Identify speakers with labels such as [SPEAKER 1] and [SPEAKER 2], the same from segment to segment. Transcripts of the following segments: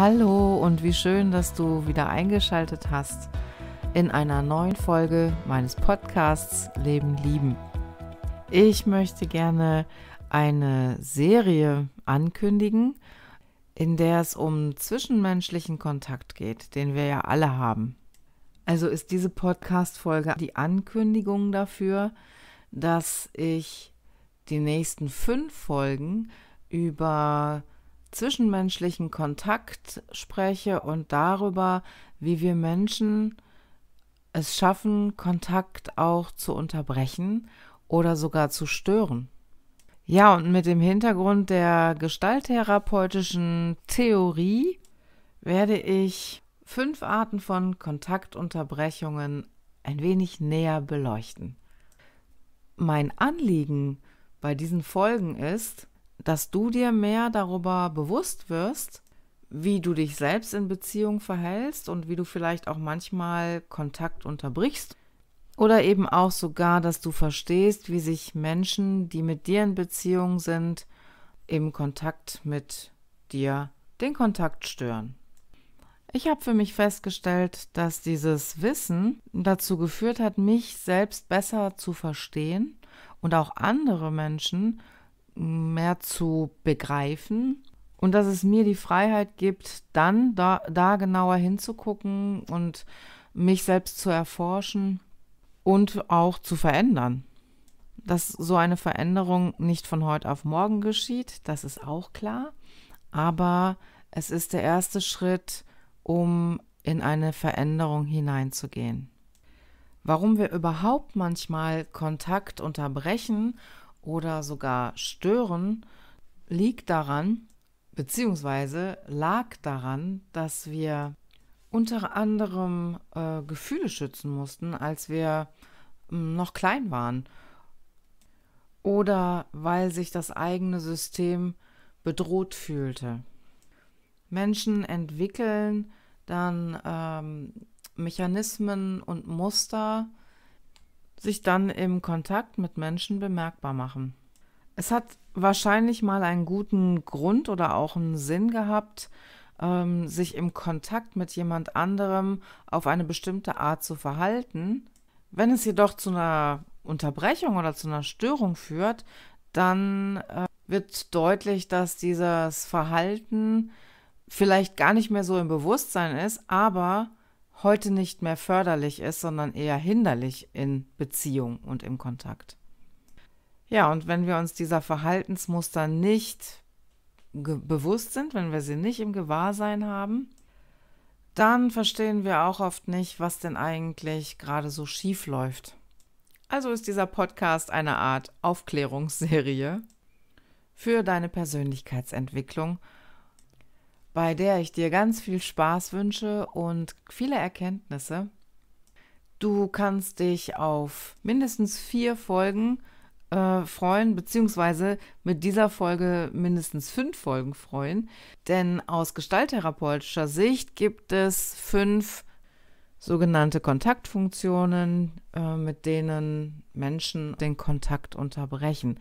[SPEAKER 1] Hallo und wie schön, dass du wieder eingeschaltet hast in einer neuen Folge meines Podcasts Leben lieben. Ich möchte gerne eine Serie ankündigen, in der es um zwischenmenschlichen Kontakt geht, den wir ja alle haben. Also ist diese Podcast-Folge die Ankündigung dafür, dass ich die nächsten fünf Folgen über zwischenmenschlichen Kontakt spreche und darüber, wie wir Menschen es schaffen, Kontakt auch zu unterbrechen oder sogar zu stören. Ja, und mit dem Hintergrund der gestalttherapeutischen Theorie werde ich fünf Arten von Kontaktunterbrechungen ein wenig näher beleuchten. Mein Anliegen bei diesen Folgen ist, dass du dir mehr darüber bewusst wirst, wie du dich selbst in Beziehung verhältst und wie du vielleicht auch manchmal Kontakt unterbrichst. Oder eben auch sogar, dass du verstehst, wie sich Menschen, die mit dir in Beziehung sind, im Kontakt mit dir den Kontakt stören. Ich habe für mich festgestellt, dass dieses Wissen dazu geführt hat, mich selbst besser zu verstehen und auch andere Menschen mehr zu begreifen und dass es mir die Freiheit gibt, dann da, da genauer hinzugucken und mich selbst zu erforschen und auch zu verändern. Dass so eine Veränderung nicht von heute auf morgen geschieht, das ist auch klar, aber es ist der erste Schritt, um in eine Veränderung hineinzugehen. Warum wir überhaupt manchmal Kontakt unterbrechen oder sogar stören, liegt daran, beziehungsweise lag daran, dass wir unter anderem äh, Gefühle schützen mussten, als wir hm, noch klein waren. Oder weil sich das eigene System bedroht fühlte. Menschen entwickeln dann ähm, Mechanismen und Muster, sich dann im Kontakt mit Menschen bemerkbar machen. Es hat wahrscheinlich mal einen guten Grund oder auch einen Sinn gehabt, ähm, sich im Kontakt mit jemand anderem auf eine bestimmte Art zu verhalten. Wenn es jedoch zu einer Unterbrechung oder zu einer Störung führt, dann äh, wird deutlich, dass dieses Verhalten vielleicht gar nicht mehr so im Bewusstsein ist, aber heute nicht mehr förderlich ist, sondern eher hinderlich in Beziehung und im Kontakt. Ja, und wenn wir uns dieser Verhaltensmuster nicht bewusst sind, wenn wir sie nicht im Gewahrsein haben, dann verstehen wir auch oft nicht, was denn eigentlich gerade so schief läuft. Also ist dieser Podcast eine Art Aufklärungsserie für deine Persönlichkeitsentwicklung bei der ich dir ganz viel Spaß wünsche und viele Erkenntnisse. Du kannst dich auf mindestens vier Folgen äh, freuen, beziehungsweise mit dieser Folge mindestens fünf Folgen freuen. Denn aus gestalttherapeutischer Sicht gibt es fünf sogenannte Kontaktfunktionen, äh, mit denen Menschen den Kontakt unterbrechen.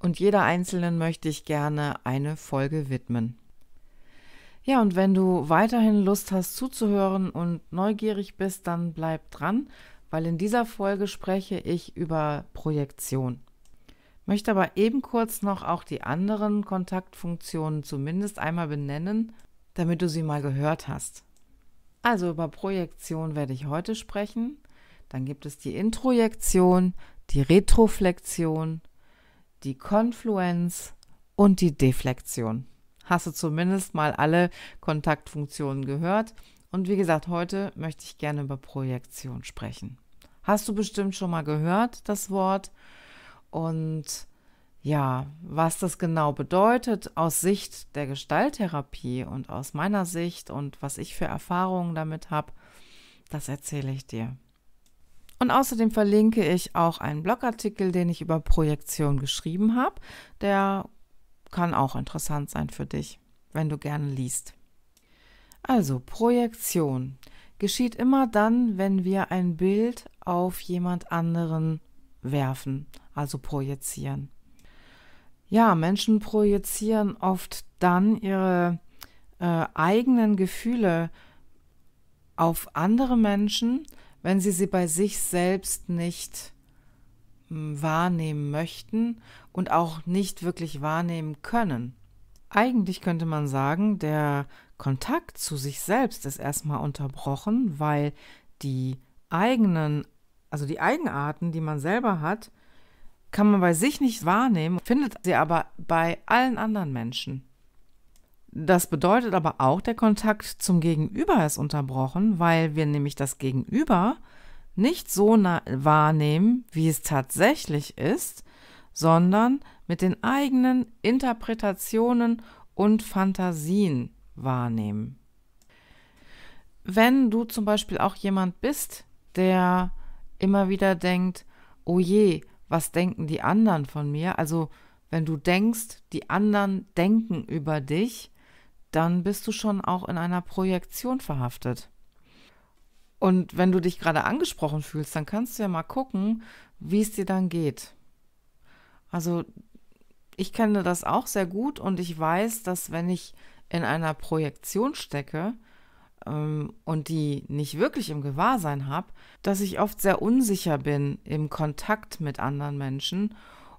[SPEAKER 1] Und jeder einzelnen möchte ich gerne eine Folge widmen. Ja, und wenn du weiterhin Lust hast zuzuhören und neugierig bist, dann bleib dran, weil in dieser Folge spreche ich über Projektion. Möchte aber eben kurz noch auch die anderen Kontaktfunktionen zumindest einmal benennen, damit du sie mal gehört hast. Also über Projektion werde ich heute sprechen. Dann gibt es die Introjektion, die Retroflexion, die Konfluenz und die Deflexion hast du zumindest mal alle Kontaktfunktionen gehört. Und wie gesagt, heute möchte ich gerne über Projektion sprechen. Hast du bestimmt schon mal gehört, das Wort? Und ja, was das genau bedeutet aus Sicht der Gestalttherapie und aus meiner Sicht und was ich für Erfahrungen damit habe, das erzähle ich dir. Und außerdem verlinke ich auch einen Blogartikel, den ich über Projektion geschrieben habe. Der kann auch interessant sein für dich, wenn du gerne liest. Also Projektion geschieht immer dann, wenn wir ein Bild auf jemand anderen werfen, also projizieren. Ja, Menschen projizieren oft dann ihre äh, eigenen Gefühle auf andere Menschen, wenn sie sie bei sich selbst nicht wahrnehmen möchten und auch nicht wirklich wahrnehmen können. Eigentlich könnte man sagen, der Kontakt zu sich selbst ist erstmal unterbrochen, weil die eigenen, also die Eigenarten, die man selber hat, kann man bei sich nicht wahrnehmen, findet sie aber bei allen anderen Menschen. Das bedeutet aber auch, der Kontakt zum Gegenüber ist unterbrochen, weil wir nämlich das Gegenüber nicht so wahrnehmen, wie es tatsächlich ist, sondern mit den eigenen Interpretationen und Fantasien wahrnehmen. Wenn du zum Beispiel auch jemand bist, der immer wieder denkt, oh je, was denken die anderen von mir? Also wenn du denkst, die anderen denken über dich, dann bist du schon auch in einer Projektion verhaftet. Und wenn du dich gerade angesprochen fühlst, dann kannst du ja mal gucken, wie es dir dann geht. Also ich kenne das auch sehr gut und ich weiß, dass wenn ich in einer Projektion stecke ähm, und die nicht wirklich im Gewahrsein habe, dass ich oft sehr unsicher bin im Kontakt mit anderen Menschen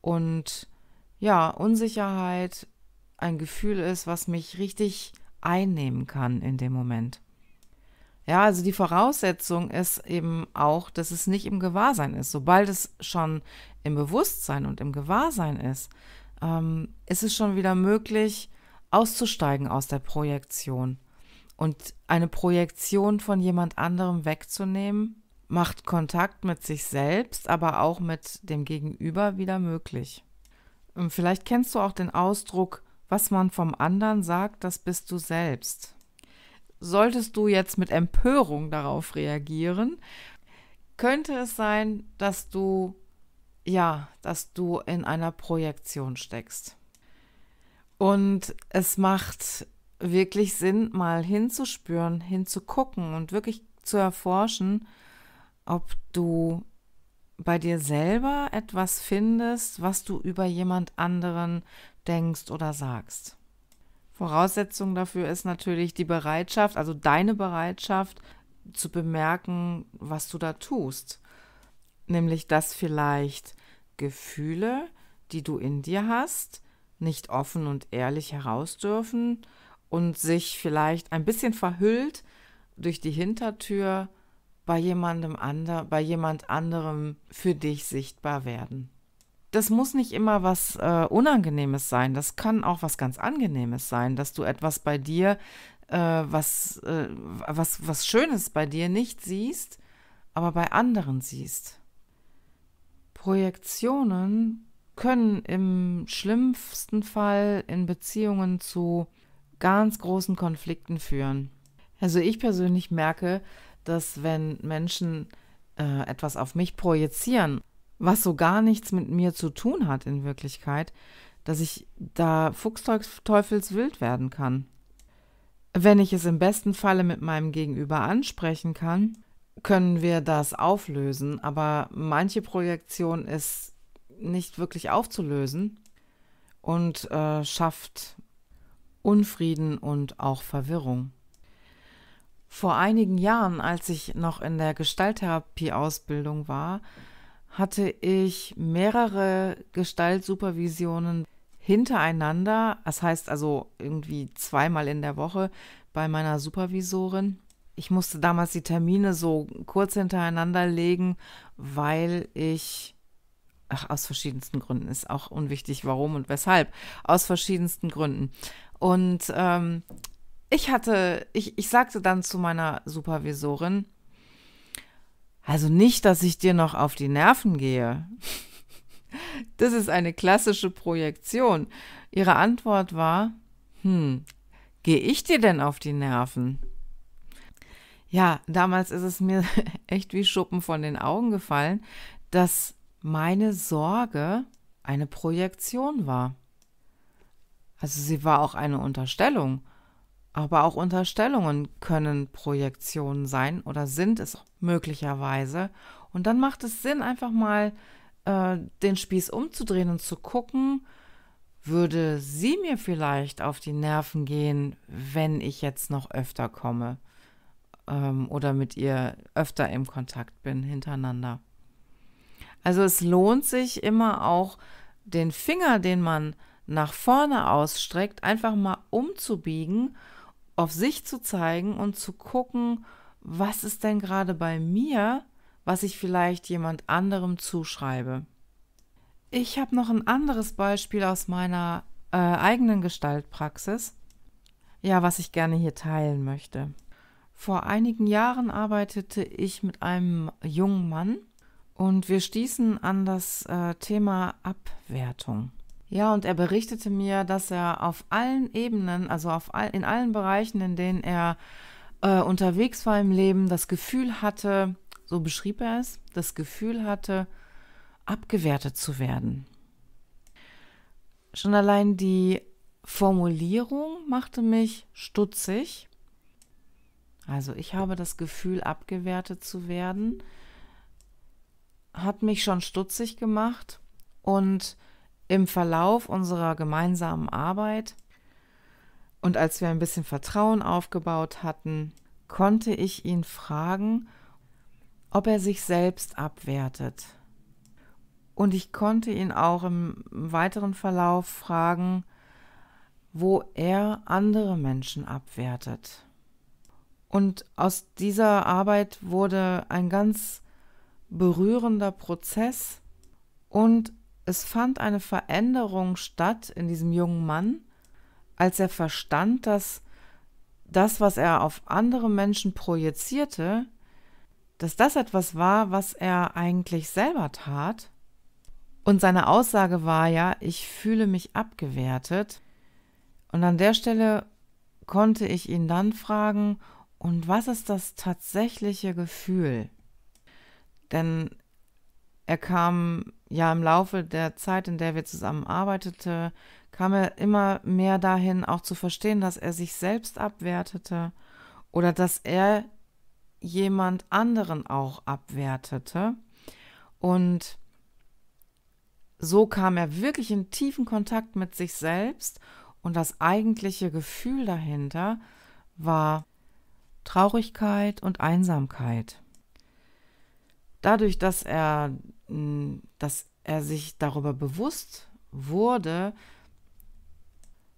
[SPEAKER 1] und ja, Unsicherheit ein Gefühl ist, was mich richtig einnehmen kann in dem Moment. Ja, also die Voraussetzung ist eben auch, dass es nicht im Gewahrsein ist. Sobald es schon im Bewusstsein und im Gewahrsein ist, ähm, ist es schon wieder möglich, auszusteigen aus der Projektion. Und eine Projektion von jemand anderem wegzunehmen, macht Kontakt mit sich selbst, aber auch mit dem Gegenüber wieder möglich. Ähm, vielleicht kennst du auch den Ausdruck, was man vom anderen sagt, das bist du selbst solltest du jetzt mit Empörung darauf reagieren, könnte es sein, dass du ja, dass du in einer Projektion steckst. Und es macht wirklich Sinn, mal hinzuspüren, hinzugucken und wirklich zu erforschen, ob du bei dir selber etwas findest, was du über jemand anderen denkst oder sagst. Voraussetzung dafür ist natürlich die Bereitschaft, also deine Bereitschaft zu bemerken, was du da tust. Nämlich, dass vielleicht Gefühle, die du in dir hast, nicht offen und ehrlich heraus dürfen und sich vielleicht ein bisschen verhüllt durch die Hintertür bei jemandem ander, bei jemand anderem für dich sichtbar werden das muss nicht immer was äh, Unangenehmes sein. Das kann auch was ganz Angenehmes sein, dass du etwas bei dir, äh, was, äh, was, was Schönes bei dir nicht siehst, aber bei anderen siehst. Projektionen können im schlimmsten Fall in Beziehungen zu ganz großen Konflikten führen. Also ich persönlich merke, dass wenn Menschen äh, etwas auf mich projizieren, was so gar nichts mit mir zu tun hat in Wirklichkeit, dass ich da fuchsteufelswild werden kann. Wenn ich es im besten Falle mit meinem Gegenüber ansprechen kann, können wir das auflösen, aber manche Projektion ist nicht wirklich aufzulösen und äh, schafft Unfrieden und auch Verwirrung. Vor einigen Jahren, als ich noch in der Gestalttherapieausbildung war, hatte ich mehrere Gestaltsupervisionen hintereinander. Das heißt also irgendwie zweimal in der Woche bei meiner Supervisorin. Ich musste damals die Termine so kurz hintereinander legen, weil ich, ach, aus verschiedensten Gründen, ist auch unwichtig, warum und weshalb, aus verschiedensten Gründen. Und ähm, ich hatte, ich, ich sagte dann zu meiner Supervisorin, also nicht, dass ich dir noch auf die Nerven gehe. Das ist eine klassische Projektion. Ihre Antwort war, hm, gehe ich dir denn auf die Nerven? Ja, damals ist es mir echt wie Schuppen von den Augen gefallen, dass meine Sorge eine Projektion war. Also sie war auch eine Unterstellung. Aber auch Unterstellungen können Projektionen sein oder sind es möglicherweise. Und dann macht es Sinn, einfach mal äh, den Spieß umzudrehen und zu gucken, würde sie mir vielleicht auf die Nerven gehen, wenn ich jetzt noch öfter komme ähm, oder mit ihr öfter im Kontakt bin hintereinander. Also es lohnt sich immer auch, den Finger, den man nach vorne ausstreckt, einfach mal umzubiegen auf sich zu zeigen und zu gucken, was ist denn gerade bei mir, was ich vielleicht jemand anderem zuschreibe. Ich habe noch ein anderes Beispiel aus meiner äh, eigenen Gestaltpraxis, ja, was ich gerne hier teilen möchte. Vor einigen Jahren arbeitete ich mit einem jungen Mann und wir stießen an das äh, Thema Abwertung. Ja, und er berichtete mir, dass er auf allen Ebenen, also auf all, in allen Bereichen, in denen er äh, unterwegs war im Leben, das Gefühl hatte, so beschrieb er es, das Gefühl hatte, abgewertet zu werden. Schon allein die Formulierung machte mich stutzig. Also ich habe das Gefühl, abgewertet zu werden, hat mich schon stutzig gemacht und im Verlauf unserer gemeinsamen Arbeit und als wir ein bisschen Vertrauen aufgebaut hatten, konnte ich ihn fragen, ob er sich selbst abwertet. Und ich konnte ihn auch im weiteren Verlauf fragen, wo er andere Menschen abwertet. Und aus dieser Arbeit wurde ein ganz berührender Prozess und es fand eine Veränderung statt in diesem jungen Mann, als er verstand, dass das, was er auf andere Menschen projizierte, dass das etwas war, was er eigentlich selber tat. Und seine Aussage war ja, ich fühle mich abgewertet. Und an der Stelle konnte ich ihn dann fragen, und was ist das tatsächliche Gefühl? Denn er kam ja im Laufe der Zeit, in der wir zusammen arbeitete, kam er immer mehr dahin, auch zu verstehen, dass er sich selbst abwertete oder dass er jemand anderen auch abwertete. Und so kam er wirklich in tiefen Kontakt mit sich selbst und das eigentliche Gefühl dahinter war Traurigkeit und Einsamkeit. Dadurch, dass er hm, dass er sich darüber bewusst wurde,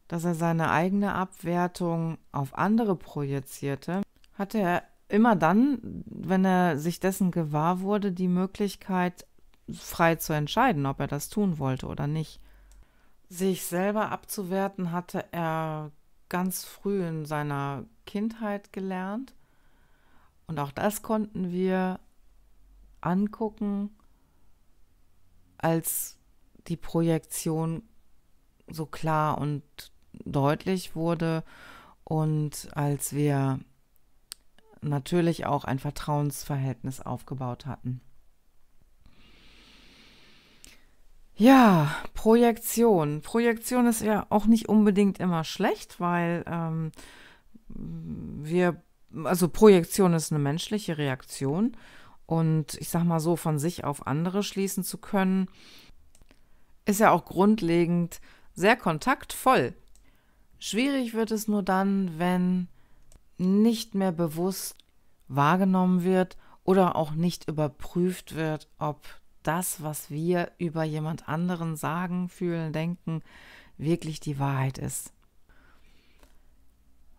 [SPEAKER 1] dass er seine eigene Abwertung auf andere projizierte, hatte er immer dann, wenn er sich dessen gewahr wurde, die Möglichkeit, frei zu entscheiden, ob er das tun wollte oder nicht. Sich selber abzuwerten hatte er ganz früh in seiner Kindheit gelernt. Und auch das konnten wir angucken als die Projektion so klar und deutlich wurde und als wir natürlich auch ein Vertrauensverhältnis aufgebaut hatten. Ja, Projektion. Projektion ist ja auch nicht unbedingt immer schlecht, weil ähm, wir, also Projektion ist eine menschliche Reaktion und ich sag mal so von sich auf andere schließen zu können, ist ja auch grundlegend sehr kontaktvoll. Schwierig wird es nur dann, wenn nicht mehr bewusst wahrgenommen wird oder auch nicht überprüft wird, ob das, was wir über jemand anderen sagen, fühlen, denken, wirklich die Wahrheit ist.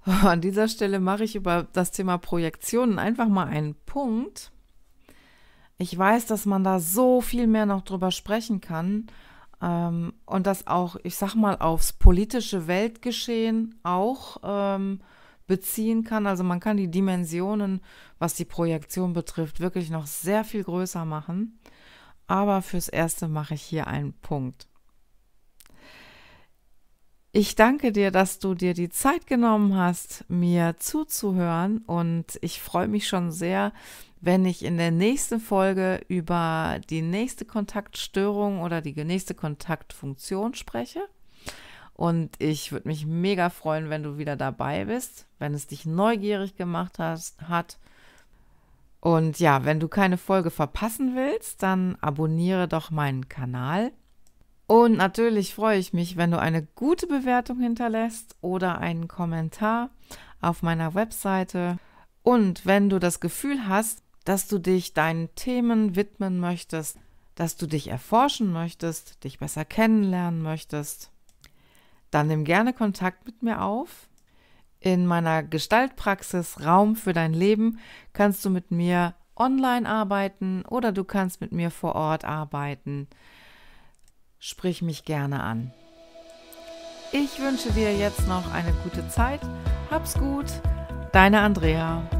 [SPEAKER 1] Oh, an dieser Stelle mache ich über das Thema Projektionen einfach mal einen Punkt, ich weiß, dass man da so viel mehr noch drüber sprechen kann ähm, und das auch, ich sag mal, aufs politische Weltgeschehen auch ähm, beziehen kann. Also man kann die Dimensionen, was die Projektion betrifft, wirklich noch sehr viel größer machen. Aber fürs Erste mache ich hier einen Punkt. Ich danke dir, dass du dir die Zeit genommen hast, mir zuzuhören und ich freue mich schon sehr, wenn ich in der nächsten Folge über die nächste Kontaktstörung oder die nächste Kontaktfunktion spreche. Und ich würde mich mega freuen, wenn du wieder dabei bist, wenn es dich neugierig gemacht hast, hat. Und ja, wenn du keine Folge verpassen willst, dann abonniere doch meinen Kanal und natürlich freue ich mich, wenn du eine gute Bewertung hinterlässt oder einen Kommentar auf meiner Webseite. Und wenn du das Gefühl hast, dass du dich deinen Themen widmen möchtest, dass du dich erforschen möchtest, dich besser kennenlernen möchtest, dann nimm gerne Kontakt mit mir auf. In meiner Gestaltpraxis Raum für dein Leben kannst du mit mir online arbeiten oder du kannst mit mir vor Ort arbeiten sprich mich gerne an. Ich wünsche dir jetzt noch eine gute Zeit. Hab's gut. Deine Andrea.